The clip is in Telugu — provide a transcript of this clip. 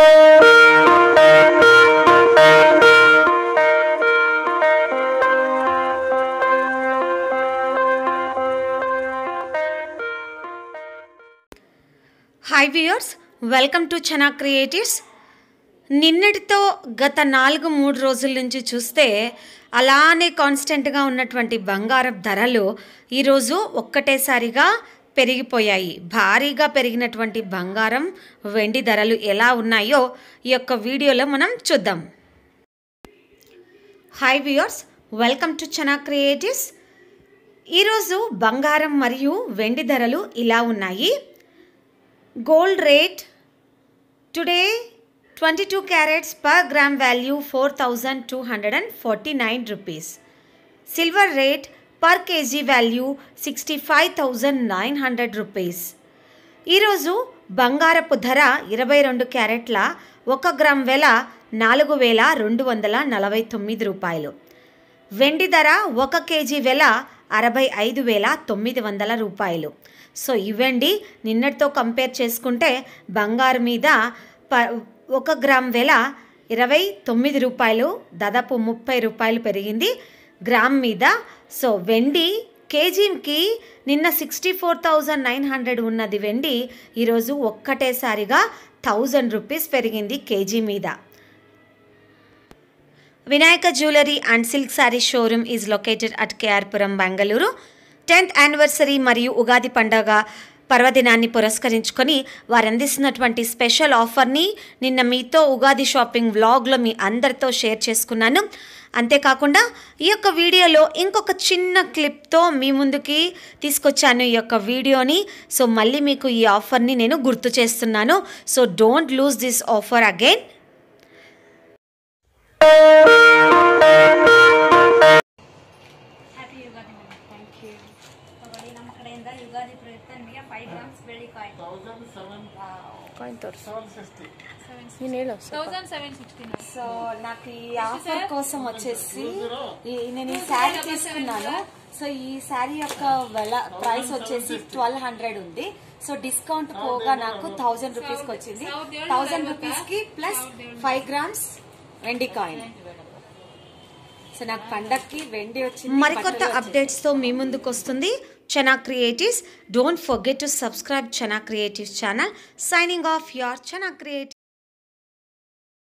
Hi viewers welcome to Chana creatives నిన్నటితో గత నాలుగు మూడు రోజుల నుంచి చూస్తే అలానే కాన్స్టెంట్గా ఉన్నటువంటి బంగారం ధరలు ఈరోజు ఒక్కటేసారిగా పెరిగిపోయాయి భారీగా పెరిగినటువంటి బంగారం వెండి ధరలు ఎలా ఉన్నాయో ఈ యొక్క వీడియోలో మనం చూద్దాం hi viewers welcome to Chana creatives ఈరోజు బంగారం మరియు వెండి ధరలు ఇలా ఉన్నాయి gold rate today twenty two carats per gram value four thousand two hundred and forty nine rupees silver rate per KG value sixty five thousand nine hundred rupees ఈరోజు బంగారపు ధర ఇరవై రెండు క్యారెట్ల ఒక గ్రామ్ వెల నాలుగు వేల రెండు వందల నలభై తొమ్మిది రూపాయలు వెండి ధర ఒక కేజీ వెల అరవై ఐదు వేల తొమ్మిది వందల రూపాయలు సో ఇవ్వండి నిన్నటితో కంపేర్ చేసుకుంటే బంగారు మీద ప ఒక గ్రామ్ వెల ఇరవై తొమ్మిది రూపాయలు దాదాపు ముప్పై రూపాయలు పెరిగింది గ్రామ్ మీద సో వెండి కేజీకి నిన్న sixty four thousand nine hundred ఉన్నది వెండి ఈరోజు ఒక్కటేసారిగా థౌజండ్ రూపీస్ పెరిగింది కేజీ మీద Vinayaka jewellery and silk sari showroom is located at KR Puram Bengaluru tenth anniversary మరియు ఉగాది పండగ పర్వదినాన్ని పురస్కరించుకొని వారు అందిస్తున్నటువంటి స్పెషల్ ఆఫర్ని నిన్న మీతో ఉగాది షాపింగ్ వ్లాగ్లో మీ అందరితో షేర్ చేసుకున్నాను అంతేకాకుండా ఈ యొక్క వీడియోలో ఇంకొక చిన్న క్లిప్తో మీ ముందుకి తీసుకొచ్చాను ఈ యొక్క వీడియోని సో మళ్ళీ మీకు ఈ ఆఫర్ని నేను గుర్తు చేస్తున్నాను so don't lose this offer again so నాకు ఈ ఆఫర్ కోసం వచ్చేసి నేను ఈ శారీ తీసుకున్నాను సో ఈ శారీ యొక్క వెల ప్రైస్ వచ్చేసి ట్వెల్వ్ హండ్రెడ్ ఉంది సో డిస్కౌంట్ పోగా నాకు థౌజండ్ రూపీస్ కి వచ్చింది థౌజండ్ రూపీస్ కి ప్లస్ ఫైవ్ గ్రామ్స్ వెండి కాయిన్ సో నాకు పండక్కి వెండి వచ్చింది మరికొత్త అప్డేట్స్ తో మీ ముందుకు వస్తుంది Chana Creatives. Don't forget to subscribe Chana Creatives channel. Signing off your Chana Creatives.